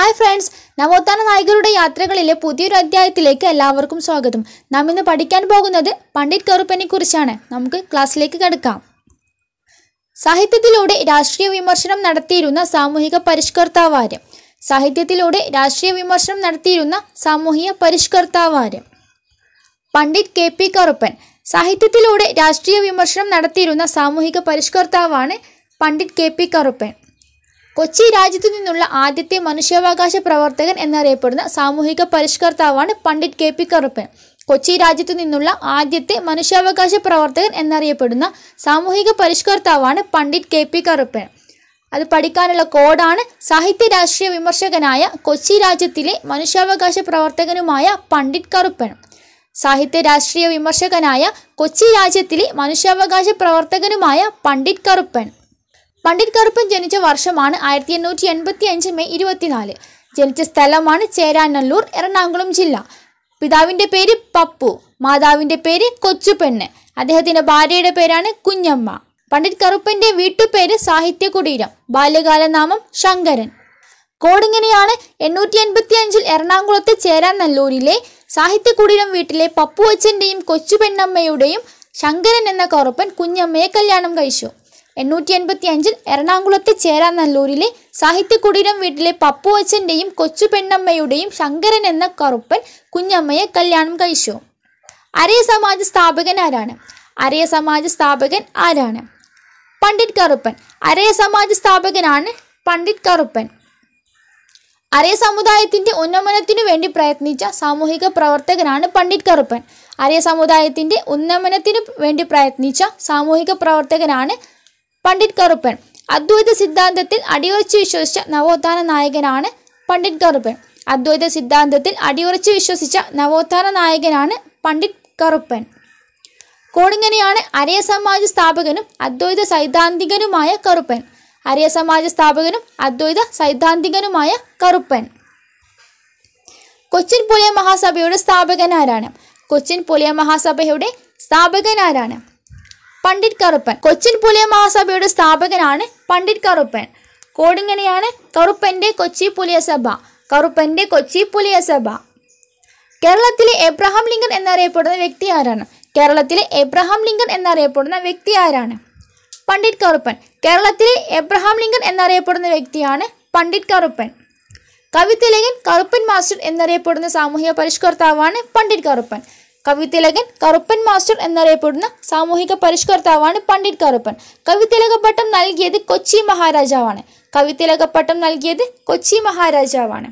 hi friends നവോത്ഥാന നായകരുടെ യാത്രകളിലെ പുതിയൊരു അധ്യായത്തിലേക്ക് എല്ലാവർക്കും സ്വാഗതം നാം ഇന്ന് പഠിക്കാൻ പോകുന്നത് പണ്ഡിറ്റ് കറുപ്പനെ കുറിച്ചാണ് നമുക്ക് ക്ലാസ്സിലേക്ക് കിടക്കാം സാഹിത്യത്തിലൂടെ രാഷ്ട്രീയ വിമർശനം നടത്തിയിരുന്ന സാമൂഹിക പരിഷ്കർത്താവാര് സാഹിത്യത്തിലൂടെ രാഷ്ട്രീയ വിമർശനം നടത്തിയിരുന്ന സാമൂഹിക പരിഷ്കർത്താവാര് പണ്ഡിറ്റ് കെ പി കറുപ്പൻ സാഹിത്യത്തിലൂടെ രാഷ്ട്രീയ വിമർശനം നടത്തിയിരുന്ന സാമൂഹിക പരിഷ്കർത്താവാണ് പണ്ഡിറ്റ് കെ പി കറുപ്പൻ കൊച്ചി രാജ്യത്തു നിന്നുള്ള ആദ്യത്തെ മനുഷ്യാവകാശ പ്രവർത്തകൻ എന്നറിയപ്പെടുന്ന സാമൂഹിക പരിഷ്കർത്താവാണ് പണ്ഡിറ്റ് കെ പി കറുപ്പൻ കൊച്ചി രാജ്യത്തു നിന്നുള്ള ആദ്യത്തെ മനുഷ്യാവകാശ പ്രവർത്തകൻ എന്നറിയപ്പെടുന്ന സാമൂഹിക പരിഷ്കർത്താവാണ് പണ്ഡിറ്റ് കെ പി കറുപ്പൻ അത് പഠിക്കാനുള്ള കോഡാണ് സാഹിത്യ രാഷ്ട്രീയ വിമർശകനായ കൊച്ചി രാജ്യത്തിലെ മനുഷ്യാവകാശ പ്രവർത്തകനുമായ പണ്ഡിറ്റ് കറുപ്പൻ സാഹിത്യ രാഷ്ട്രീയ വിമർശകനായ കൊച്ചി രാജ്യത്തിലെ മനുഷ്യാവകാശ പ്രവർത്തകനുമായ പണ്ഡിറ്റ് കറുപ്പൻ പണ്ഡിറ്റ് കറുപ്പൻ ജനിച്ച വർഷമാണ് ആയിരത്തി എണ്ണൂറ്റി എൺപത്തി അഞ്ച് മെയ് ഇരുപത്തിനാല് ജനിച്ച സ്ഥലമാണ് ചേരാനല്ലൂർ എറണാകുളം ജില്ല പിതാവിൻ്റെ പേര് പപ്പു മാതാവിൻ്റെ പേര് പെണ്ണ് അദ്ദേഹത്തിൻ്റെ ഭാര്യയുടെ പേരാണ് കുഞ്ഞമ്മ പണ്ഡിറ്റ് കറുപ്പൻ്റെ വീട്ടുപേര് സാഹിത്യ കുടീരം ബാല്യകാല നാമം ശങ്കരൻ കോടിങ്ങനെയാണ് എണ്ണൂറ്റി എൺപത്തി അഞ്ചിൽ എറണാകുളത്തെ ചേരാനല്ലൂരിലെ സാഹിത്യ കുടീരം വീട്ടിലെ പപ്പു അച്ഛൻ്റെയും പെണ്ണമ്മയുടെയും ശങ്കരൻ എന്ന കറുപ്പൻ കുഞ്ഞമ്മയെ കല്യാണം കഴിച്ചു എണ്ണൂറ്റി എൺപത്തി അഞ്ചിൽ എറണാകുളത്തെ സാഹിത്യ കുടീരം വീട്ടിലെ പപ്പു അച്ഛൻ്റെയും കൊച്ചു പെണ്ണമ്മയുടെയും ശങ്കരൻ എന്ന കറുപ്പൻ കുഞ്ഞമ്മയെ കല്യാണം കഴിച്ചു അരയ സമാജ സ്ഥാപകൻ ആരാണ് അരയ സമാജ സ്ഥാപകൻ ആരാണ് പണ്ഡിറ്റ് കറുപ്പൻ അരയ സമാജ സ്ഥാപകനാണ് പണ്ഡിറ്റ് കറുപ്പൻ അരയ സമുദായത്തിന്റെ ഉന്നമനത്തിനു വേണ്ടി പ്രയത്നിച്ച സാമൂഹിക പ്രവർത്തകനാണ് പണ്ഡിറ്റ് കറുപ്പൻ ആര്യ സമുദായത്തിന്റെ ഉന്നമനത്തിനു വേണ്ടി പ്രയത്നിച്ച സാമൂഹിക പ്രവർത്തകനാണ് പണ്ഡിറ്റ് കറുപ്പൻ അദ്വൈത സിദ്ധാന്തത്തിൽ അടിയുറച്ച് വിശ്വസിച്ച നവോത്ഥാന നായകനാണ് പണ്ഡിറ്റ് കറുപ്പൻ അദ്വൈത സിദ്ധാന്തത്തിൽ അടിയുറച്ച് വിശ്വസിച്ച നവോത്ഥാന നായകനാണ് പണ്ഡിറ്റ് കറുപ്പൻ കോടിങ്ങനെയാണ് അരിയ സമാജ സ്ഥാപകനും അദ്വൈത സൈദ്ധാന്തികനുമായ കറുപ്പൻ അരിയ സമാജ സ്ഥാപകനും അദ്വൈത സൈദ്ധാന്തികനുമായ കറുപ്പൻ കൊച്ചിൻ പുലിയ മഹാസഭയുടെ സ്ഥാപകനാരാണ് കൊച്ചിൻ പുലിയ മഹാസഭയുടെ സ്ഥാപകനാരാണ് പണ്ഡിറ്റ് കറുപ്പൻ കൊച്ചിൻ പുലിയ മഹാസഭയുടെ സ്ഥാപകനാണ് പണ്ഡിറ്റ് കറുപ്പൻ കോടിങ്ങനെയാണ് കറുപ്പൻ്റെ കൊച്ചി പുലിയ സഭ കറുപ്പൻ്റെ കൊച്ചി പുലിയ സഭ കേരളത്തിലെ എബ്രഹാം ലിങ്കൺ എന്നറിയപ്പെടുന്ന വ്യക്തി ആരാണ് കേരളത്തിലെ എബ്രഹാം ലിങ്കൺ എന്നറിയപ്പെടുന്ന വ്യക്തി ആരാണ് പണ്ഡിറ്റ് കറുപ്പൻ കേരളത്തിലെ എബ്രഹാം ലിങ്കൺ എന്നറിയപ്പെടുന്ന വ്യക്തിയാണ് പണ്ഡിറ്റ് കറുപ്പൻ കവിതലകൻ കറുപ്പൻ മാസ്റ്റർ എന്നറിയപ്പെടുന്ന സാമൂഹിക പരിഷ്കർത്താവാണ് പണ്ഡിറ്റ് കറുപ്പൻ കവിതിലകൻ കറുപ്പൻ മാസ്റ്റർ എന്നറിയപ്പെടുന്ന സാമൂഹിക പരിഷ്കർത്താവാണ് പണ്ഡിറ്റ് കറുപ്പൻ കവിതിലകപ്പട്ടം നൽകിയത് കൊച്ചി മഹാരാജാവാണ് കവിതിലകപ്പട്ടം നൽകിയത് കൊച്ചി മഹാരാജാവാണ്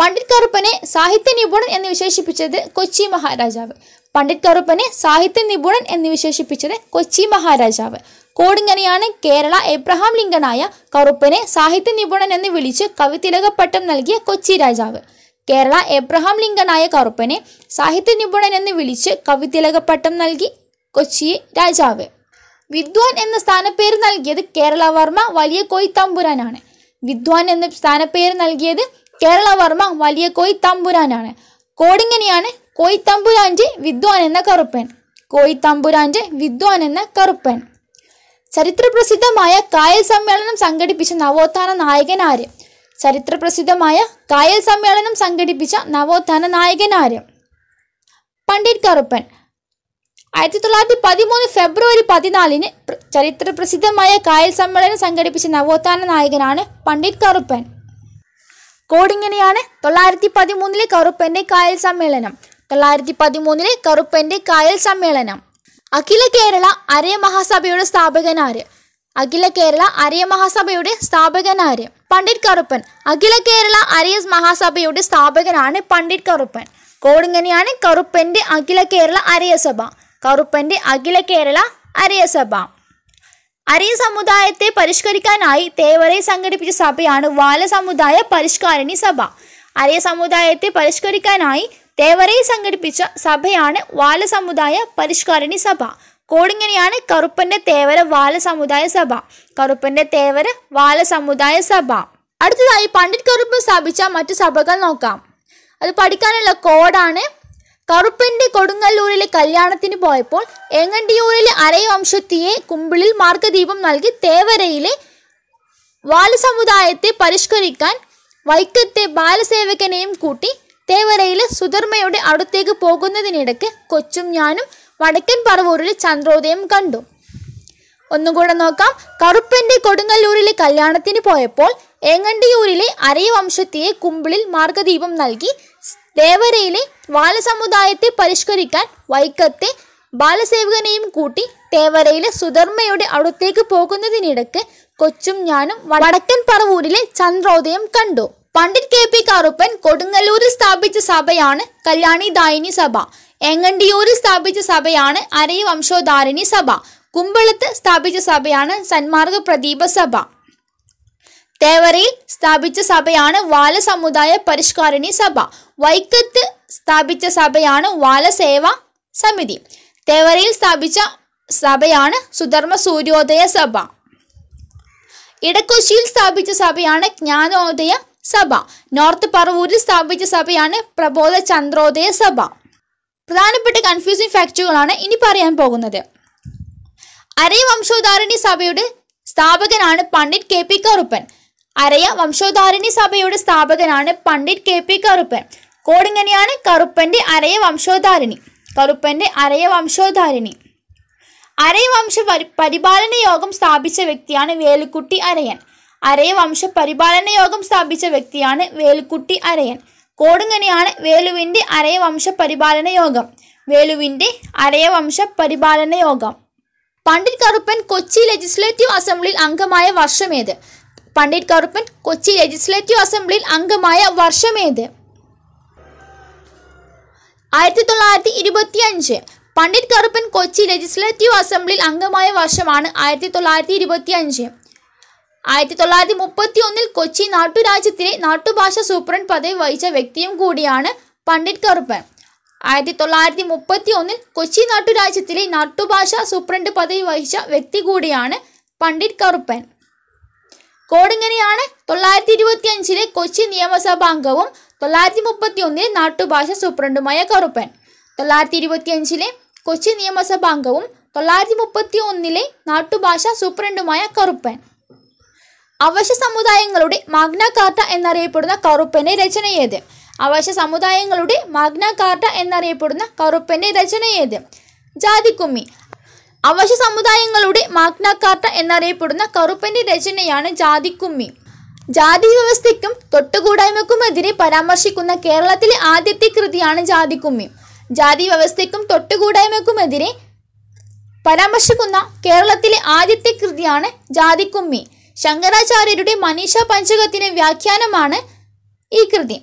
പണ്ഡിറ്റ് കറുപ്പനെ സാഹിത്യ നിപുണൻ എന്ന് വിശേഷിപ്പിച്ചത് കൊച്ചി മഹാരാജാവ് പണ്ഡിറ്റ് കറുപ്പനെ സാഹിത്യ നിപുണൻ എന്ന് വിശേഷിപ്പിച്ചത് കൊച്ചി മഹാരാജാവ് കോടിങ്ങനെയാണ് കേരള എബ്രഹാം ലിംഗനായ കറുപ്പനെ സാഹിത്യ നിപുണൻ എന്ന് വിളിച്ച് കവിതിലകപ്പട്ടം നൽകിയ കൊച്ചി രാജാവ് കേരള എബ്രഹാം ലിങ്കനായ കറുപ്പനെ സാഹിത്യ നിപുണൻ എന്ന് വിളിച്ച് കവിതിലകപ്പട്ടം നൽകി കൊച്ചി രാജാവ് വിദ്വാൻ എന്ന സ്ഥാനപ്പേര് നൽകിയത് കേരളവർമ്മ വലിയ കോയി തമ്പുരാനാണ് വിദ്വാൻ എന്ന സ്ഥാനപ്പേര് നൽകിയത് കേരളവർമ്മ വലിയ കോയി തമ്പുരാനാണ് കോടിങ്ങനെയാണ് കോയി തമ്പുരാൻ്റെ വിദ്വാൻ എന്ന കറുപ്പൻ കോയി തമ്പുരാൻ്റെ വിദ്വാൻ എന്ന കറുപ്പൻ ചരിത്രപ്രസിദ്ധമായ കായൽ സമ്മേളനം സംഘടിപ്പിച്ച നവോത്ഥാന നായകൻ ആര് ചരിത്രപ്രസിദ്ധമായ കായൽ സമ്മേളനം സംഘടിപ്പിച്ച നവോത്ഥാന നായകനാര് പണ്ഡിറ്റ് കറുപ്പൻ ആയിരത്തി തൊള്ളായിരത്തി പതിമൂന്ന് ഫെബ്രുവരി പതിനാലിന് ചരിത്രപ്രസിദ്ധമായ കായൽ സമ്മേളനം സംഘടിപ്പിച്ച നവോത്ഥാന നായകനാണ് പണ്ഡിറ്റ് കറുപ്പൻ കോഡിങ്ങനെയാണ് തൊള്ളായിരത്തി പതിമൂന്നിലെ കറുപ്പൻ്റെ കായൽ സമ്മേളനം തൊള്ളായിരത്തി പതിമൂന്നിലെ കറുപ്പൻ്റെ കായൽ സമ്മേളനം അഖില കേരള അരയ മഹാസഭയുടെ സ്ഥാപകനാര് അഖില കേരള അരയ മഹാസഭയുടെ സ്ഥാപകനാര് പണ്ഡിറ്റ് കറുപ്പൻ അഖില കേരള എസ് മഹാസഭയുടെ സ്ഥാപകനാണ് പണ്ഡിറ്റ് കറുപ്പൻ കോടിങ്ങനെയാണ് കറുപ്പൻ്റെ അഖില കേരള അരിയസഭ കറുപ്പൻ്റെ അഖില കേരള അരിയസഭ അരിയ സമുദായത്തെ പരിഷ്കരിക്കാനായി തേവരെ സംഘടിപ്പിച്ച സഭയാണ് വാല സമുദായ പരിഷ്കാരണി സഭ അരിയ സമുദായത്തെ പരിഷ്കരിക്കാനായി തേവരെ സംഘടിപ്പിച്ച സഭയാണ് വാല സമുദായ പരിഷ്കാരണി സഭ കോടിങ്ങനെയാണ് കറുപ്പൻ്റെ തേവര വാല സമുദായ സഭ കറുപ്പൻ്റെ തേവര വാല സമുദായ സഭ അടുത്തതായി പണ്ഡിറ്റ് കറുപ്പ് സ്ഥാപിച്ച മറ്റു സഭകൾ നോക്കാം അത് പഠിക്കാനുള്ള കോഡാണ് കറുപ്പന്റെ കൊടുങ്ങല്ലൂരിലെ കല്യാണത്തിന് പോയപ്പോൾ എങ്ങണ്ടിയൂരിലെ അരയവംശത്തിയെ കുമ്പിളിൽ മാർഗദീപം നൽകി തേവരയിലെ വാലസമുദായത്തെ പരിഷ്കരിക്കാൻ വൈക്കത്തെ ബാലസേവകനെയും കൂട്ടി തേവരയിലെ സുധർമ്മയുടെ അടുത്തേക്ക് പോകുന്നതിനിടയ്ക്ക് കൊച്ചും ഞാനും വടക്കൻ പറവൂരിലെ ചന്ദ്രോദയം കണ്ടു ഒന്നുകൂടെ നോക്കാം കറുപ്പന്റെ കൊടുങ്ങല്ലൂരിലെ കല്യാണത്തിന് പോയപ്പോൾ ഏങ്ങണ്ടിയൂരിലെ അരയ വംശത്തിയെ കുമ്പിളിൽ മാർഗദീപം നൽകി ദേവരയിലെ ബാലസമുദായത്തെ പരിഷ്കരിക്കാൻ വൈക്കത്തെ ബാലസേവകനെയും കൂട്ടി തേവരയിലെ സുധർമ്മയുടെ അടുത്തേക്ക് പോകുന്നതിനിടക്ക് കൊച്ചും ഞാനും വടക്കൻ പറവൂരിലെ ചന്ദ്രോദയം കണ്ടു പണ്ഡിറ്റ് കെ പി കറുപ്പൻ കൊടുങ്ങല്ലൂരിൽ സ്ഥാപിച്ച സഭയാണ് കല്യാണി ദായിനി സഭ ഏങ്ങണ്ടിയൂരിൽ സ്ഥാപിച്ച സഭയാണ് അരയ വംശോധാരിണി സഭ കുമ്പളത്ത് സ്ഥാപിച്ച സഭയാണ് സന്മാർഗ പ്രദീപ സഭ തേവരയിൽ സ്ഥാപിച്ച സഭയാണ് വാല സമുദായ പരിഷ്കാരണി സഭ വൈക്കത്ത് സ്ഥാപിച്ച സഭയാണ് വാലസേവ സമിതി തേവരയിൽ സ്ഥാപിച്ച സഭയാണ് സുധർമ്മ സൂര്യോദയ സഭ ഇടക്കൊച്ചിയിൽ സ്ഥാപിച്ച സഭയാണ് ജ്ഞാനോദയ സഭ നോർത്ത് പറവൂരിൽ സ്ഥാപിച്ച സഭയാണ് പ്രബോധ ചന്ദ്രോദയ സഭ പ്രധാനപ്പെട്ട കൺഫ്യൂസിംഗ് ഫാക്ടുകളാണ് ഇനി പറയാൻ പോകുന്നത് അരേ വംശോദാരണി സഭയുടെ സ്ഥാപകനാണ് പണ്ഡിറ്റ് കെ പി കറുപ്പൻ അരയ വംശോദ്ധാരണി സഭയുടെ സ്ഥാപകനാണ് പണ്ഡിറ്റ് കെ പി കറുപ്പൻ കോടിങ്ങനെയാണ് കറുപ്പൻ്റെ അരയ വംശോദ്ധാരണി കറുപ്പൻ്റെ അരയ വംശോദ്ധാരണി അരയ വംശ പരിപാലന യോഗം സ്ഥാപിച്ച വ്യക്തിയാണ് വേലുക്കുട്ടി അരയൻ അരയ വംശ പരിപാലന യോഗം സ്ഥാപിച്ച വ്യക്തിയാണ് വേലുക്കുട്ടി അരയൻ കോടുങ്ങനെയാണ് വേലുവിൻ്റെ അരയ വംശ പരിപാലന യോഗം വേലുവിൻ്റെ അരയ വംശ പരിപാലന യോഗം പണ്ഡിറ്റ് കറുപ്പൻ കൊച്ചി ലെജിസ്ലേറ്റീവ് അസംബ്ലിയിൽ അംഗമായ വർഷമേത് പണ്ഡിറ്റ് കറുപ്പൻ കൊച്ചി ലെജിസ്ലേറ്റീവ് അസംബ്ലിയിൽ അംഗമായ വർഷമേത് ആയിരത്തി തൊള്ളായിരത്തി അഞ്ച് പണ്ഡിറ്റ് കറുപ്പൻ കൊച്ചി ലെജിസ്ലേറ്റീവ് അസംബ്ലിയിൽ അംഗമായ വർഷമാണ് ആയിരത്തി തൊള്ളായിരത്തി അഞ്ച് ആയിരത്തി തൊള്ളായിരത്തി മുപ്പത്തി ഒന്നിൽ കൊച്ചി നാട്ടുരാജ്യത്തിലെ നാട്ടുഭാഷ സൂപ്രണ്ട് പദവി വഹിച്ച വ്യക്തിയും കൂടിയാണ് പണ്ഡിറ്റ് കറുപ്പൻ ആയിരത്തി തൊള്ളായിരത്തി മുപ്പത്തി ഒന്നിൽ കൊച്ചി നാട്ടുരാജ്യത്തിലെ നാട്ടുഭാഷ സൂപ്രണ്ട് പദവി വഹിച്ച വ്യക്തി കൂടിയാണ് പണ്ഡിറ്റ് കറുപ്പൻ കോടിങ്ങനെയാണ് തൊള്ളായിരത്തി ഇരുപത്തി അഞ്ചിലെ കൊച്ചി നിയമസഭാ അംഗവും തൊള്ളായിരത്തി മുപ്പത്തി ഒന്നിലെ നാട്ടുഭാഷ സൂപ്രണ്ടുമായ കറുപ്പൻ തൊള്ളായിരത്തി ഇരുപത്തി അഞ്ചിലെ കൊച്ചി നിയമസഭാ അംഗവും തൊള്ളായിരത്തി മുപ്പത്തി ഒന്നിലെ നാട്ടുഭാഷ സൂപ്രണ്ടുമായ കറുപ്പൻ അവശ്യ സമുദായങ്ങളുടെ മാഗ്ന കാർട്ട എന്നറിയപ്പെടുന്ന കറുപ്പൻ്റെ രചനയേത് അവശ്യ സമുദായങ്ങളുടെ മാഗ്ന കാർട്ട എന്നറിയപ്പെടുന്ന കറുപ്പൻ്റെ രചനയേത് ജാതിക്കുമ്മി അവശ്യ സമുദായങ്ങളുടെ മാഗ്നാകാർട്ട എന്നറിയപ്പെടുന്ന കറുപ്പന്റെ രചനയാണ് ജാതിക്കുമ്മി ജാതി വ്യവസ്ഥയ്ക്കും തൊട്ടുകൂടായ്മക്കുമെതിരെ പരാമർശിക്കുന്ന കേരളത്തിലെ ആദ്യത്തെ കൃതിയാണ് ജാതിക്കുമ്മി ജാതി വ്യവസ്ഥയ്ക്കും തൊട്ടുകൂടായ്മക്കുമെതിരെ പരാമർശിക്കുന്ന കേരളത്തിലെ ആദ്യത്തെ കൃതിയാണ് ജാതിക്കുമ്മി ശങ്കരാചാര്യരുടെ മനീഷ പഞ്ചകത്തിന് വ്യാഖ്യാനമാണ് ഈ കൃതി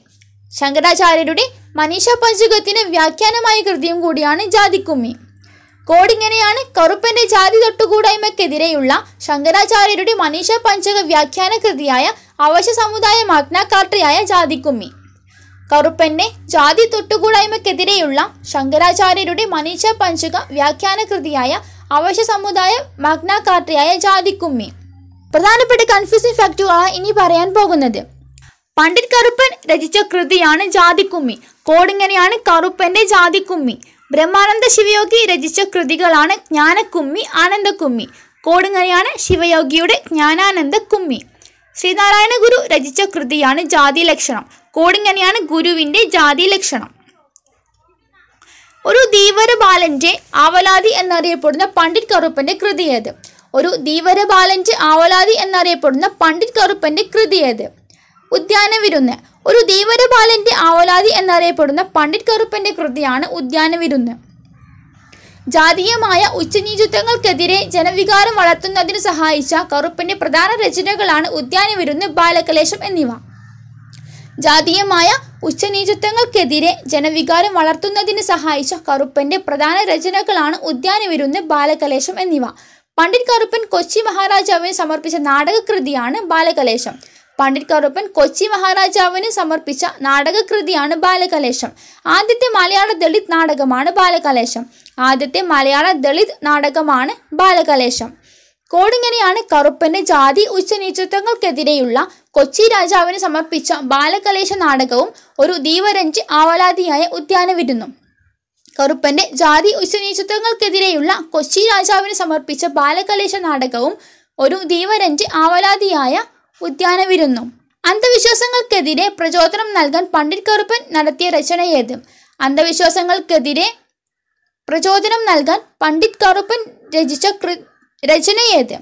ശങ്കരാചാര്യരുടെ മനീഷ പഞ്ചകത്തിന് വ്യാഖ്യാനമായ കൃതിയും കൂടിയാണ് ജാതിക്കുമ്മി കോടിങ്ങനെയാണ് കറുപ്പന്റെ ജാതി തൊട്ടുകൂടായ്മക്കെതിരെയുള്ള ശങ്കരാചാര്യരുടെ മനീഷ പഞ്ചക വ്യാഖ്യാന കൃതിയായ അവശ സമുദായ മാഗ്നാകാർട്ടയായ ജാതിക്കുമ്മി കറുപ്പന്റെ ജാതി തൊട്ടുകൂടായ്മക്കെതിരെയുള്ള ശങ്കരാചാര്യരുടെ മനീഷ പഞ്ചക വ്യാഖ്യാന കൃതിയായ അവശ സമുദായ മാഗ്നാകാർട്ടയായ ജാതിക്കുമ്മി പ്രധാനപ്പെട്ട കൺഫ്യൂസിംഗ് ഫാക്ടുകളാണ് ഇനി പറയാൻ പോകുന്നത് പണ്ഡിറ്റ് കറുപ്പൻ രചിച്ച കൃതിയാണ് ജാതിക്കുമ്മി കോടിങ്ങനെയാണ് കറുപ്പന്റെ ജാതിക്കുമ്മി ബ്രഹ്മാനന്ദ ശിവയോഗി രചിച്ച കൃതികളാണ് ജ്ഞാനക്കുമ്മി ആനന്ദക്കുമ്മി കോടുങ്ങനെയാണ് ശിവയോഗിയുടെ ജ്ഞാനാനന്ദ കുമ്മി ശ്രീനാരായണ ഗുരു രചിച്ച കൃതിയാണ് ജാതി ലക്ഷണം കോടിങ്ങനെയാണ് ഗുരുവിൻ്റെ ജാതി ലക്ഷണം ഒരു ധീവര ബാലൻ്റെ ആവലാതി എന്നറിയപ്പെടുന്ന പണ്ഡിറ്റ് കറുപ്പൻ്റെ കൃതി ഏത് ഒരു ധീവര ബാലൻ്റെ ആവലാതി എന്നറിയപ്പെടുന്ന പണ്ഡിറ്റ് കറുപ്പൻ്റെ കൃതി ഏത് ഉദ്യാനവിരുന്ന് ഒരു ബാലന്റെ ആവലാതി എന്നറിയപ്പെടുന്ന പണ്ഡിറ്റ് കറുപ്പന്റെ കൃതിയാണ് ഉദ്യാനവിരുന്ന് ജാതീയമായ ഉച്ചനീചിത്വങ്ങൾക്കെതിരെ ജനവികാരം വളർത്തുന്നതിന് സഹായിച്ച കറുപ്പിന്റെ പ്രധാന രചനകളാണ് ഉദ്യാനവിരുന്ന് ബാലകലേശം എന്നിവ ജാതീയമായ ഉച്ചനീചിത്വങ്ങൾക്കെതിരെ ജനവികാരം വളർത്തുന്നതിന് സഹായിച്ച കറുപ്പന്റെ പ്രധാന രചനകളാണ് ഉദ്യാനവിരുന്ന് ബാലകലേശം എന്നിവ പണ്ഡിറ്റ് കറുപ്പൻ കൊച്ചി മഹാരാജാവിന് സമർപ്പിച്ച നാടകകൃതിയാണ് ബാലകലേശം പണ്ഡിറ്റ് കറുപ്പൻ കൊച്ചി മഹാരാജാവിന് സമർപ്പിച്ച നാടകകൃതിയാണ് ബാലകലേശം ആദ്യത്തെ മലയാള ദളിത് നാടകമാണ് ബാലകലേശം ആദ്യത്തെ മലയാള ദളിത് നാടകമാണ് ബാലകലേശം കോടിങ്ങനെയാണ് കറുപ്പന്റെ ജാതി ഉച്ചനീചത്വങ്ങൾക്കെതിരെയുള്ള കൊച്ചി രാജാവിന് സമർപ്പിച്ച ബാലകലേശ നാടകവും ഒരു ദീവരഞ്ച് ആവലാതിയായ ഉദ്യാന വിരുന്നും കറുപ്പന്റെ ജാതി ഉച്ചനീചത്വങ്ങൾക്കെതിരെയുള്ള കൊച്ചി രാജാവിന് സമർപ്പിച്ച ബാലകലേശ നാടകവും ഒരു ദീവരഞ്ച് ആവലാതിയായ ഉദ്യാനവിരുന്നും അന്ധവിശ്വാസങ്ങൾക്കെതിരെ പ്രചോദനം നൽകാൻ പണ്ഡിറ്റ് കറുപ്പൻ നടത്തിയ രചനയേത് അന്ധവിശ്വാസങ്ങൾക്കെതിരെ പ്രചോദനം നൽകാൻ പണ്ഡിറ്റ് കറുപ്പൻ രചിച്ച കൃ രചനയേത്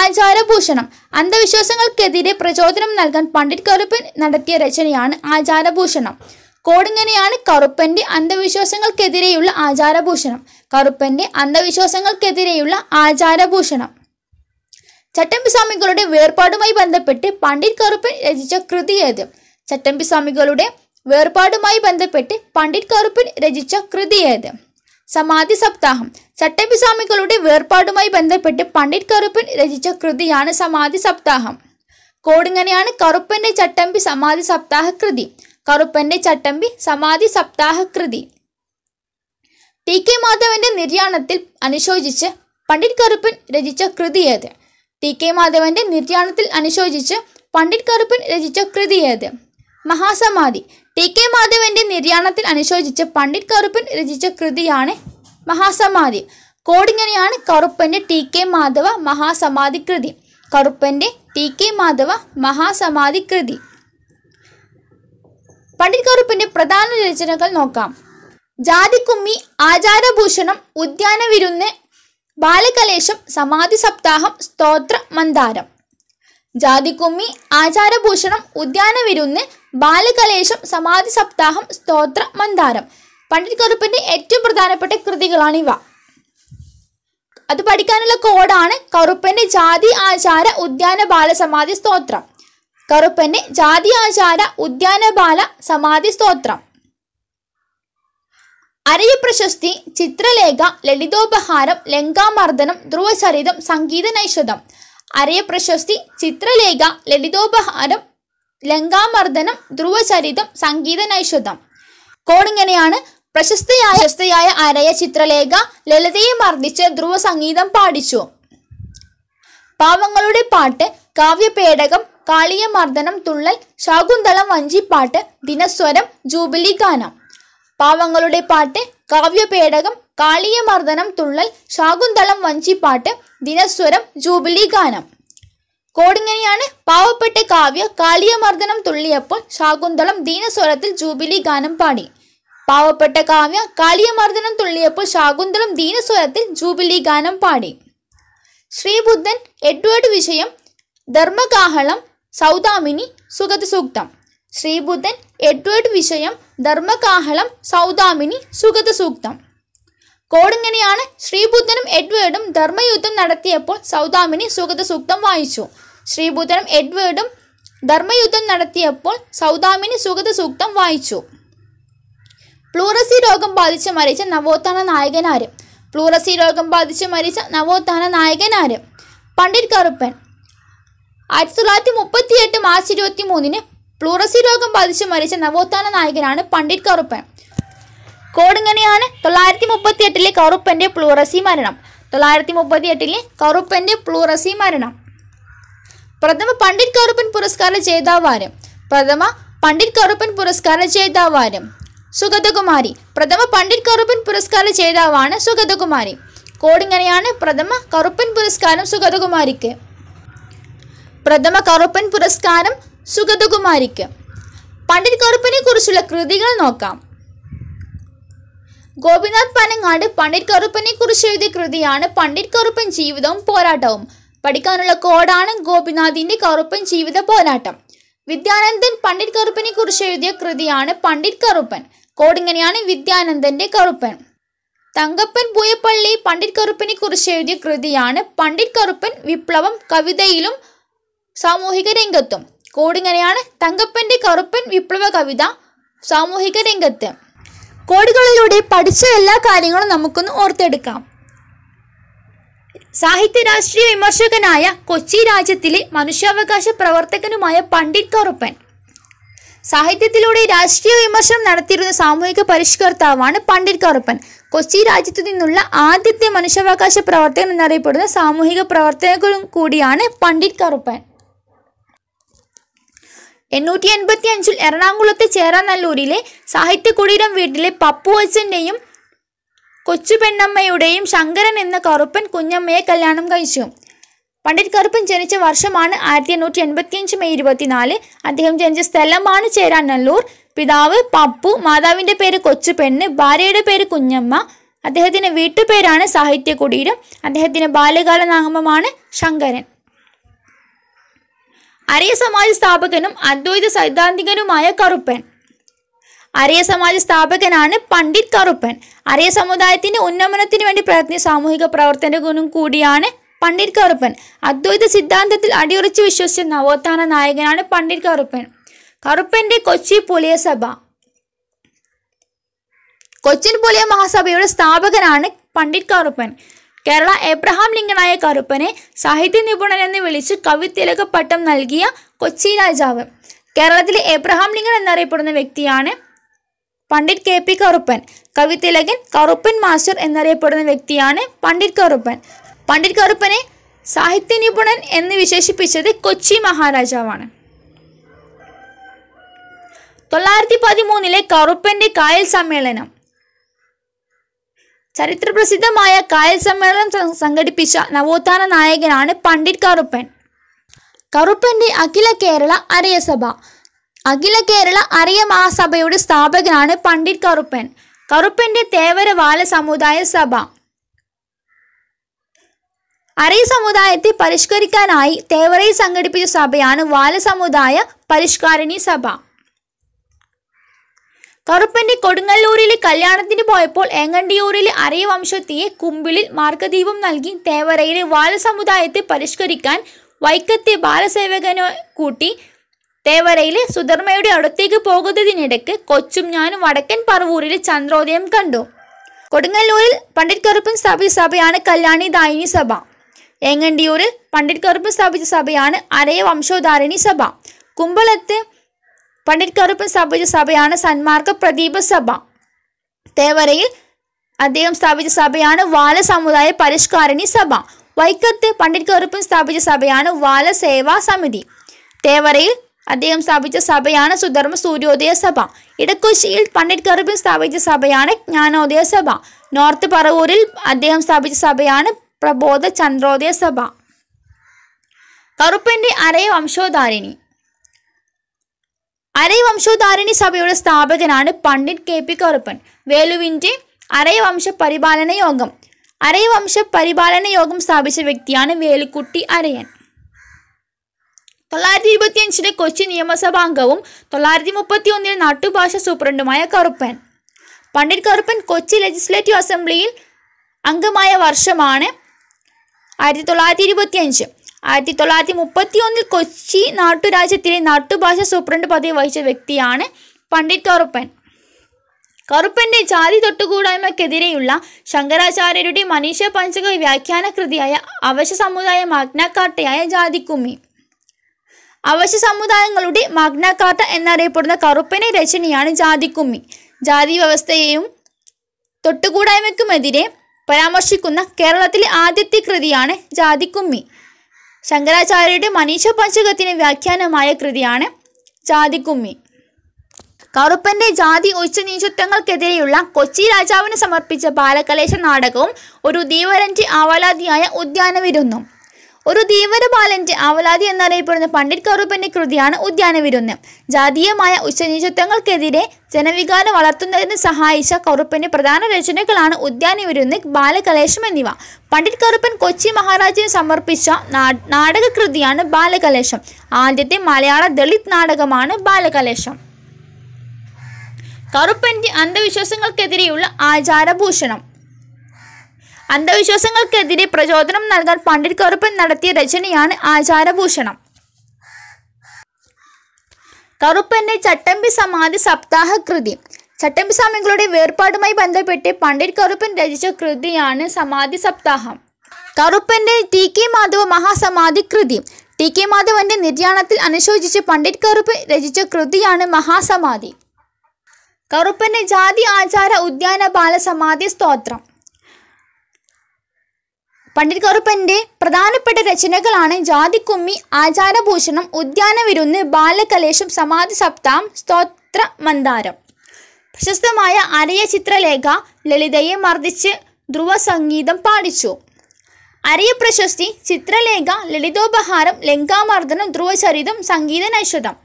ആചാരഭൂഷണം അന്ധവിശ്വാസങ്ങൾക്കെതിരെ പ്രചോദനം നൽകാൻ പണ്ഡിറ്റ് കറുപ്പൻ നടത്തിയ രചനയാണ് ആചാരഭൂഷണം കോടിങ്ങനെയാണ് കറുപ്പൻ്റെ അന്ധവിശ്വാസങ്ങൾക്കെതിരെയുള്ള ആചാരഭൂഷണം കറുപ്പൻ്റെ അന്ധവിശ്വാസങ്ങൾക്കെതിരെയുള്ള ആചാരഭൂഷണം ചട്ടമ്പിസ്വാമികളുടെ വേർപാടുമായി ബന്ധപ്പെട്ട് പണ്ഡിറ്റ് കറുപ്പൻ രചിച്ച കൃതി ഏത് ചട്ടമ്പിസ്വാമികളുടെ വേർപാടുമായി ബന്ധപ്പെട്ട് പണ്ഡിറ്റ് കറുപ്പൻ രചിച്ച കൃതി ഏത് സമാധി സപ്താഹം ചട്ടമ്പിസ്വാമികളുടെ വേർപാടുമായി ബന്ധപ്പെട്ട് പണ്ഡിറ്റ് കറുപ്പൻ രചിച്ച കൃതിയാണ് സമാധി സപ്താഹം കോടിങ്ങനെയാണ് കറുപ്പന്റെ ചട്ടമ്പി സമാധി സപ്താഹ കൃതി കറുപ്പന്റെ ചട്ടമ്പി സമാധി സപ്താഹ കൃതി ടി കെ മാധവന്റെ നിര്യാണത്തിൽ അനുശോചിച്ച് പണ്ഡിറ്റ് കറുപ്പൻ രചിച്ച കൃതി ഏത് ടി കെ മാധവന്റെ നിര്യാണത്തിൽ അനുശോചിച്ച് പണ്ഡിറ്റ് കറുപ്പൻ രചിച്ച ഏത് മഹാസമാധി ടി കെ മാധവന്റെ നിര്യാണത്തിൽ അനുശോചിച്ച് പണ്ഡിറ്റ് കറുപ്പൻ രചിച്ച കൃതിയാണ് മഹാസമാധി കോടിങ്ങനെയാണ് കറുപ്പന്റെ ടി കെ മാധവ മഹാസമാധി കൃതി കറുപ്പന്റെ ടി കെ മാധവ മഹാസമാധി കൃതി പണ്ഡിറ്റ് കറുപ്പന്റെ പ്രധാന രചനകൾ നോക്കാം ജാതിക്കുമ്മി ആചാരഭൂഷണം ഉദ്യാനവിരുന്ന് ബാലകലേശം സമാധി സപ്താഹം സ്തോത്ര മന്ദാരം ജാതിക്കുമ്മി ആചാരഭൂഷണം ഉദ്യാന വിരുന്ന് ബാലകലേശം സമാധി സപ്താഹം സ്തോത്ര മന്ദാരം പണ്ഡിറ്റ് കറുപ്പിന്റെ ഏറ്റവും പ്രധാനപ്പെട്ട ഇവ അത് പഠിക്കാനുള്ള കോഡാണ് കറുപ്പന്റെ ജാതി ആചാര ഉദ്യാന ബാല സമാധി സ്തോത്രം കറുപ്പന്റെ ജാതി ആചാര ഉദ്യാന ബാല സമാധി സ്തോത്രം അരയപ്രശസ്തി ചിത്രലേഖ ലളിതോപഹാരം ലങ്കാമർദ്ദനം ധ്രുവചരിതം സംഗീത നൈഷതം അരയപ്രശസ്തി ചിത്രലേഖ ലളിതോപഹാരം ലങ്കാമർദ്ദനം ധ്രുവചരിതം സംഗീത നൈഷതം കോണിങ്ങനെയാണ് പ്രശസ്തയായ പ്രശസ്തയായ അരയ ചിത്രലേഖ ലളിതയെ മർദ്ദിച്ച് ധ്രുവ സംഗീതം പാടിച്ചു പാവങ്ങളുടെ പാട്ട് കാവ്യപേടകം കാളിയമർദ്ദനം തുള്ളൽ ശാകുന്തളം വഞ്ചിപ്പാട്ട് ദിനസ്വരം ജൂബിലി ഗാനം പാവങ്ങളുടെ പാട്ട് കാവ്യപേടകം കാളിയമർദ്ദനം തുള്ളൽ ശാകുന്തളം വഞ്ചിപ്പാട്ട് ദിനസ്വരം ജൂബിലി ഗാനം കോടിങ്ങനെയാണ് പാവപ്പെട്ട കാവ്യ കാളിയമർദ്ദനം തുള്ളിയപ്പോൾ ശാകുന്തളം ദീനസ്വരത്തിൽ ജൂബിലി ഗാനം പാടി പാവപ്പെട്ട കാവ്യ കാളിയമർദ്ദനം തുള്ളിയപ്പോൾ ശാകുന്തളം ദീനസ്വരത്തിൽ ജൂബിലി ഗാനം പാടി ശ്രീബുദ്ധൻ എഡ്വേർഡ് വിഷയം ധർമ്മകാഹളം സൗദാമിനി സുഗതസൂക്തം ശ്രീബുദ്ധൻ എഡ്വേർഡ് വിഷയം ധർമ്മകാഹളം സൗദാമിനി സുഗത സൂക്തം കോടിങ്ങനെയാണ് ശ്രീബുദ്ധനും എഡ്വേർഡും ധർമ്മയുദ്ധം നടത്തിയപ്പോൾ സൗദാമിനി സുഗത സൂക്തം വായിച്ചു ശ്രീബുദ്ധനും എഡ്വേർഡും ധർമ്മയുദ്ധം നടത്തിയപ്പോൾ സൗദാമിനി സുഗത സൂക്തം വായിച്ചു പ്ലൂറസി രോഗം ബാധിച്ച് മരിച്ച നവോത്ഥാന നായകനാര് പ്ലൂറസി രോഗം ബാധിച്ച് മരിച്ച നവോത്ഥാന നായകനാര് പണ്ഡിറ്റ് കറുപ്പൻ ആയിരത്തി തൊള്ളായിരത്തി മുപ്പത്തിയെട്ട് മാർച്ച് ഇരുപത്തി മൂന്നിന് പ്ലൂറസി രോഗം ബാധിച്ച് മരിച്ച നവോത്ഥാന നായകനാണ് പണ്ഡിറ്റ് കറുപ്പൻ കോടിങ്ങനെയാണ് തൊള്ളായിരത്തി മുപ്പത്തി എട്ടിലെ കറുപ്പൻ്റെ പ്ലൂറസി മരണം തൊള്ളായിരത്തി മുപ്പത്തി എട്ടിലെ കറുപ്പൻ്റെ പ്ലൂറസി മരണം പ്രഥമ പണ്ഡിറ്റ് കറുപ്പൻ പുരസ്കാര ജേതാവാരം പ്രഥമ പണ്ഡിറ്റ് കറുപ്പൻ പുരസ്കാര ജേതാവാരം സുഗതകുമാരി പ്രഥമ പണ്ഡിറ്റ് കറുപ്പൻ പുരസ്കാര ജേതാവാണ് സുഗതകുമാരി കോടിങ്ങനെയാണ് പ്രഥമ കറുപ്പൻ പുരസ്കാരം സുഗതകുമാരിക്ക് പ്രഥമ കറുപ്പൻ പുരസ്കാരം സുഗതകുമാരിക്ക് പണ്ഡിറ്റ് കറുപ്പനെ കുറിച്ചുള്ള കൃതികൾ നോക്കാം ഗോപിനാഥ് പനങ്ങാട് പണ്ഡിറ്റ് കറുപ്പനെ കുറിച്ച് എഴുതിയ കൃതിയാണ് പണ്ഡിറ്റ് കറുപ്പൻ ജീവിതവും പോരാട്ടവും പഠിക്കാനുള്ള കോഡാണ് ഗോപിനാഥിന്റെ കറുപ്പൻ ജീവിത പോരാട്ടം വിദ്യാനന്ദൻ പണ്ഡിറ്റ് കറുപ്പനെ കുറിച്ച് എഴുതിയ കൃതിയാണ് പണ്ഡിറ്റ് കറുപ്പൻ കോഡിങ്ങനെയാണ് വിദ്യാനന്ദന്റെ കറുപ്പൻ തങ്കപ്പൻ പൂയപ്പള്ളി പണ്ഡിറ്റ് കറുപ്പനെ കുറിച്ച് എഴുതിയ കൃതിയാണ് പണ്ഡിറ്റ് കറുപ്പൻ വിപ്ലവം കവിതയിലും സാമൂഹിക രംഗത്തും കോടിങ്ങനെയാണ് തങ്കപ്പൻ്റെ കറുപ്പൻ വിപ്ലവ കവിത സാമൂഹിക രംഗത്ത് കോടികളിലൂടെ പഠിച്ച എല്ലാ കാര്യങ്ങളും നമുക്കൊന്ന് ഓർത്തെടുക്കാം സാഹിത്യ രാഷ്ട്രീയ വിമർശകനായ കൊച്ചി രാജ്യത്തിലെ മനുഷ്യാവകാശ പ്രവർത്തകനുമായ പണ്ഡിറ്റ് കറുപ്പൻ സാഹിത്യത്തിലൂടെ രാഷ്ട്രീയ വിമർശനം നടത്തിയിരുന്ന സാമൂഹിക പരിഷ്കർത്താവാണ് പണ്ഡിറ്റ് കറുപ്പൻ കൊച്ചി രാജ്യത്തു നിന്നുള്ള ആദ്യത്തെ മനുഷ്യാവകാശ പ്രവർത്തകൻ എന്നറിയപ്പെടുന്ന സാമൂഹിക പ്രവർത്തകനും കൂടിയാണ് പണ്ഡിറ്റ് കറുപ്പൻ എണ്ണൂറ്റി എൺപത്തി അഞ്ചിൽ എറണാകുളത്തെ സാഹിത്യ കുടീരം വീട്ടിലെ പപ്പു അച്ഛൻ്റെയും കൊച്ചു പെണ്ണമ്മയുടെയും ശങ്കരൻ എന്ന കറുപ്പൻ കുഞ്ഞമ്മയെ കല്യാണം കഴിച്ചു പണ്ഡിറ്റ് കറുപ്പൻ ജനിച്ച വർഷമാണ് ആയിരത്തി എണ്ണൂറ്റി അഞ്ച് മെയ് ഇരുപത്തിനാല് അദ്ദേഹം ജനിച്ച സ്ഥലമാണ് ചേരാനല്ലൂർ പിതാവ് പപ്പു മാതാവിൻ്റെ പേര് കൊച്ചു പെണ്ണ് ഭാര്യയുടെ പേര് കുഞ്ഞമ്മ അദ്ദേഹത്തിൻ്റെ വീട്ടുപേരാണ് കുടീരം അദ്ദേഹത്തിൻ്റെ ബാല്യകാല നാമമാണ് ശങ്കരൻ അരയ സമാജ സ്ഥാപകനും അദ്വൈത സൈദ്ധാന്തികനുമായ കറുപ്പൻ അരയ സമാജ സ്ഥാപകനാണ് പണ്ഡിറ്റ് കറുപ്പൻ അരയ സമുദായത്തിന്റെ ഉന്നമനത്തിന് വേണ്ടി പ്രയത്നി സാമൂഹിക പ്രവർത്തനകനും കൂടിയാണ് പണ്ഡിറ്റ് കറുപ്പൻ അദ്വൈത സിദ്ധാന്തത്തിൽ അടിയുറച്ച് വിശ്വസിച്ച നവോത്ഥാന നായകനാണ് പണ്ഡിറ്റ് കറുപ്പൻ കറുപ്പന്റെ കൊച്ചി പുലിയ സഭ കൊച്ചിൻ പുലിയ മഹാസഭയുടെ സ്ഥാപകനാണ് പണ്ഡിറ്റ് കറുപ്പൻ കേരള എബ്രഹാം ലിംഗനായ കറുപ്പനെ സാഹിത്യ നിപുണൻ എന്ന് വിളിച്ച് കവിത്തിലക പട്ടം നൽകിയ കൊച്ചി രാജാവ് കേരളത്തിലെ എബ്രഹാം ലിംഗൻ എന്നറിയപ്പെടുന്ന വ്യക്തിയാണ് പണ്ഡിറ്റ് കെ പി കറുപ്പൻ കവിതിലകൻ കറുപ്പൻ മാസ്റ്റർ എന്നറിയപ്പെടുന്ന വ്യക്തിയാണ് പണ്ഡിറ്റ് കറുപ്പൻ പണ്ഡിറ്റ് കറുപ്പനെ സാഹിത്യ നിപുണൻ എന്ന് വിശേഷിപ്പിച്ചത് കൊച്ചി മഹാരാജാവാണ് തൊള്ളായിരത്തി പതിമൂന്നിലെ കറുപ്പൻ്റെ കായൽ സമ്മേളനം ചരിത്രപ്രസിദ്ധമായ കായൽ സമ്മേളനം സംഘടിപ്പിച്ച നവോത്ഥാന നായകനാണ് പണ്ഡിറ്റ് കറുപ്പൻ കറുപ്പന്റെ അഖില കേരള സഭ അഖില കേരള അറിയ മഹാസഭയുടെ സ്ഥാപകനാണ് പണ്ഡിറ്റ് കറുപ്പൻ കറുപ്പൻ്റെ തേവരവാല സമുദായ സഭ അറിയ സമുദായത്തെ പരിഷ്കരിക്കാനായി തേവറയിൽ സംഘടിപ്പിച്ച സഭയാണ് വാല സമുദായ പരിഷ്കാരിണി സഭ കറുപ്പന്റെ കൊടുങ്ങല്ലൂരിലെ കല്യാണത്തിന് പോയപ്പോൾ എങ്ങണ്ടിയൂരിലെ അരയ വംശത്തിയെ കുമ്പിളിൽ മാർഗദീപം നൽകി തേവരയിലെ വാല സമുദായത്തെ പരിഷ്കരിക്കാൻ വൈക്കത്തെ ബാലസേവകനെ കൂട്ടി തേവരയിലെ സുധർമ്മയുടെ അടുത്തേക്ക് പോകുന്നതിനിടയ്ക്ക് കൊച്ചും ഞാനും വടക്കൻ പറവൂരിലെ ചന്ദ്രോദയം കണ്ടു കൊടുങ്ങല്ലൂരിൽ പണ്ഡിറ്റ് കറുപ്പൻ സ്ഥാപിച്ച സഭയാണ് കല്യാണി ദായിനി സഭ എങ്ങണ്ടിയൂരിൽ പണ്ഡിറ്റ് കറുപ്പൻ സ്ഥാപിച്ച സഭയാണ് അരയ വംശോധാരണി സഭ കുമ്പളത്ത് പണ്ഡിറ്റ് കറുപ്പൻ സ്ഥാപിച്ച സഭയാണ് സന്മാർഗ പ്രദീപ സഭ തേവരയിൽ അദ്ദേഹം സ്ഥാപിച്ച സഭയാണ് വാല സമുദായ പരിഷ്കാരണി സഭ വൈക്കത്ത് പണ്ഡിറ്റ് കറുപ്പൻ സ്ഥാപിച്ച സഭയാണ് വാല സേവാ സമിതി തേവരയിൽ അദ്ദേഹം സ്ഥാപിച്ച സഭയാണ് സുധർമ്മ സൂര്യോദയ സഭ ഇടക്കുശിയിൽ പണ്ഡിറ്റ് കറുപ്പൻ സ്ഥാപിച്ച സഭയാണ് ജ്ഞാനോദയ സഭ നോർത്ത് പറവൂരിൽ അദ്ദേഹം സ്ഥാപിച്ച സഭയാണ് പ്രബോധ ചന്ദ്രോദയ സഭ കറുപ്പൻ്റെ അരയ വംശോധാരിണി അരൈവംശോധാരണി സഭയുടെ സ്ഥാപകനാണ് പണ്ഡിറ്റ് കെ പി കറുപ്പൻ വേലുവിൻ്റെ അരൈവംശ പരിപാലന യോഗം അരൈവംശ പരിപാലന യോഗം സ്ഥാപിച്ച വ്യക്തിയാണ് വേലുക്കുട്ടി അരയൻ തൊള്ളായിരത്തി ഇരുപത്തിയഞ്ചിലെ കൊച്ചി നിയമസഭാംഗവും തൊള്ളായിരത്തി മുപ്പത്തി ഒന്നിലെ നാട്ടുഭാഷ സൂപ്രണ്ടുമായ കറുപ്പൻ പണ്ഡിറ്റ് കറുപ്പൻ കൊച്ചി ലെജിസ്ലേറ്റീവ് അസംബ്ലിയിൽ അംഗമായ വർഷമാണ് ആയിരത്തി തൊള്ളായിരത്തി ഇരുപത്തിയഞ്ച് ആയിരത്തി തൊള്ളായിരത്തി മുപ്പത്തി ഒന്നിൽ കൊച്ചി നാട്ടുരാജ്യത്തിലെ നാട്ടുഭാഷ സൂപ്രണ്ട് പദവി വഹിച്ച വ്യക്തിയാണ് പണ്ഡിറ്റ് കറുപ്പൻ കറുപ്പന്റെ ജാതി തൊട്ടുകൂടായ്മക്കെതിരെയുള്ള ശങ്കരാചാര്യരുടെ മനീഷ പഞ്ചക വ്യാഖ്യാന കൃതിയായ അവശ സമുദായ മാഗ്നാക്കാട്ടയായ ജാതിക്കുമ്മി അവശ സമുദായങ്ങളുടെ മാഗ്നാക്കാട്ട എന്നറിയപ്പെടുന്ന കറുപ്പനെ രചനയാണ് ജാതിക്കുമ്മി ജാതി വ്യവസ്ഥയെയും തൊട്ടുകൂടായ്മയ്ക്കുമെതിരെ പരാമർശിക്കുന്ന കേരളത്തിലെ ആദ്യത്തെ കൃതിയാണ് ജാതിക്കുമ്മി ശങ്കരാചാര്യയുടെ മനീഷ പഞ്ചകത്തിന് വ്യാഖ്യാനമായ കൃതിയാണ് ജാതിക്കുമ്മി കറുപ്പന്റെ ജാതി നീചത്വങ്ങൾക്കെതിരെയുള്ള കൊച്ചി രാജാവിന് സമർപ്പിച്ച ബാലകലേശ നാടകവും ഒരു ദീവരഞ്ചി ആവലാതിയായ ഉദ്യാനവിരുന്നും ഒരു ധീവര ബാലൻ്റെ അവലാതി എന്നറിയപ്പെടുന്ന പണ്ഡിറ്റ് കറുപ്പൻ്റെ കൃതിയാണ് ഉദ്യാനവിരുന്ന് ജാതീയമായ ഉച്ചനീചത്വങ്ങൾക്കെതിരെ ജനവികാരം വളർത്തുന്നതിന് സഹായിച്ച കറുപ്പൻ്റെ പ്രധാന രചനകളാണ് ഉദ്യാനവിരുന്ന് ബാലകലേശം എന്നിവ പണ്ഡിറ്റ് കറുപ്പൻ കൊച്ചി മഹാരാജാവിന് സമർപ്പിച്ച നാടകകൃതിയാണ് ബാലകലേശം ആദ്യത്തെ മലയാള ദളിത് നാടകമാണ് ബാലകലേശം കറുപ്പൻ്റെ അന്ധവിശ്വാസങ്ങൾക്കെതിരെയുള്ള ആചാരഭൂഷണം അന്ധവിശ്വാസങ്ങൾക്കെതിരെ പ്രചോദനം നൽകാൻ പണ്ഡിറ്റ് കറുപ്പൻ നടത്തിയ രചനയാണ് ആചാരഭൂഷണം കറുപ്പന്റെ ചട്ടമ്പി സമാധി സപ്താഹ കൃതി ചട്ടമ്പി സ്വാമികളുടെ വേർപാടുമായി ബന്ധപ്പെട്ട് പണ്ഡിറ്റ് കറുപ്പൻ രചിച്ച കൃതിയാണ് സമാധി സപ്താഹം കറുപ്പന്റെ ടി കെ മാധവ മഹാസമാധി കൃതി ടി കെ മാധവന്റെ നിര്യാണത്തിൽ അനുശോചിച്ച് പണ്ഡിറ്റ് കറുപ്പൻ രചിച്ച കൃതിയാണ് മഹാസമാധി കറുപ്പന്റെ ജാതി ആചാര ഉദ്യാന ബാലസമാധി സ്തോത്രം പണ്ഡിറ്റ് കറുപ്പൻ്റെ പ്രധാനപ്പെട്ട രചനകളാണ് ജാതിക്കുമ്മി ആചാരഭൂഷണം ഉദ്യാനവിരുന്ന് ബാലകലേശം സമാധി സപ്താം സ്തോത്ര മന്ദാരം പ്രശസ്തമായ അരയ ചിത്രലേഖ ലളിതയെ മർദ്ദിച്ച് ധ്രുവ സംഗീതം പാടിച്ചു അരയ പ്രശസ്തി ചിത്രലേഖ ലളിതോപഹാരം ലങ്കാമർദ്ദനം ധ്രുവചരിതം സംഗീത നൈഷതം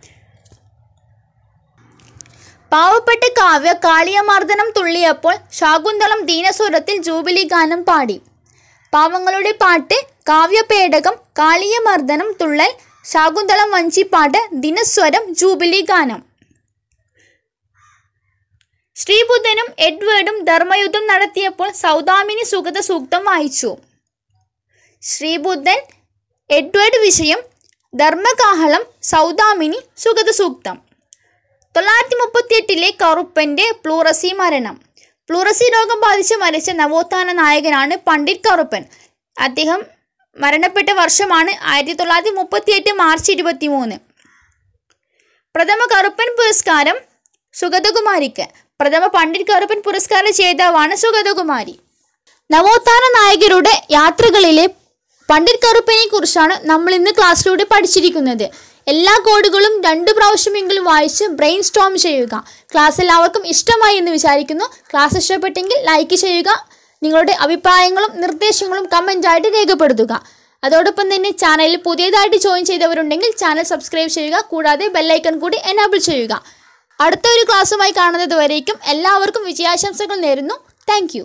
പാവപ്പെട്ട കാവ്യ കാളിയമർദ്ദനം തുള്ളിയപ്പോൾ ശാകുന്തളം ദീനസ്വരത്തിൽ ജൂബിലി ഗാനം പാടി പാവങ്ങളുടെ പാട്ട് കാവ്യപേടകം കാളിയമർദ്ദനം തുള്ളൽ ശാകുന്തളം വഞ്ചിപ്പാട്ട് ദിനസ്വരം ജൂബിലി ഗാനം ശ്രീബുദ്ധനും എഡ്വേർഡും ധർമ്മയുദ്ധം നടത്തിയപ്പോൾ സൗദാമിനി സുഗത സൂക്തം വായിച്ചു ശ്രീബുദ്ധൻ എഡ്വേർഡ് വിഷയം ധർമ്മകാഹളം സൗദാമിനി സുഗത സൂക്തം തൊള്ളായിരത്തി മുപ്പത്തിയെട്ടിലെ കറുപ്പൻ്റെ പ്ലൂറസി മരണം പ്ലൂറസി രോഗം ബാധിച്ച് മരിച്ച നവോത്ഥാന നായകനാണ് പണ്ഡിറ്റ് കറുപ്പൻ അദ്ദേഹം മരണപ്പെട്ട വർഷമാണ് ആയിരത്തി തൊള്ളായിരത്തി എട്ട് മാർച്ച് ഇരുപത്തി മൂന്ന് പ്രഥമ കറുപ്പൻ പുരസ്കാരം സുഗതകുമാരിക്ക് പ്രഥമ പണ്ഡിറ്റ് കറുപ്പൻ പുരസ്കാര ജേതാവാണ് സുഗതകുമാരി നവോത്ഥാന നായകരുടെ യാത്രകളിലെ പണ്ഡിറ്റ് കറുപ്പനെ കുറിച്ചാണ് നമ്മൾ ഇന്ന് ക്ലാസ്സിലൂടെ പഠിച്ചിരിക്കുന്നത് എല്ലാ കോഡുകളും രണ്ട് പ്രാവശ്യമെങ്കിലും വായിച്ച് ബ്രെയിൻ സ്റ്റോം ചെയ്യുക ക്ലാസ് എല്ലാവർക്കും ഇഷ്ടമായി എന്ന് വിചാരിക്കുന്നു ക്ലാസ് ഇഷ്ടപ്പെട്ടെങ്കിൽ ലൈക്ക് ചെയ്യുക നിങ്ങളുടെ അഭിപ്രായങ്ങളും നിർദ്ദേശങ്ങളും കമൻറ്റായിട്ട് രേഖപ്പെടുത്തുക അതോടൊപ്പം തന്നെ ചാനലിൽ പുതിയതായിട്ട് ജോയിൻ ചെയ്തവരുണ്ടെങ്കിൽ ചാനൽ സബ്സ്ക്രൈബ് ചെയ്യുക കൂടാതെ ബെല്ലൈക്കൺ കൂടി എനാബിൾ ചെയ്യുക അടുത്ത ഒരു ക്ലാസ്സുമായി കാണുന്നത് വരേക്കും എല്ലാവർക്കും വിജയാശംസകൾ നേരുന്നു താങ്ക്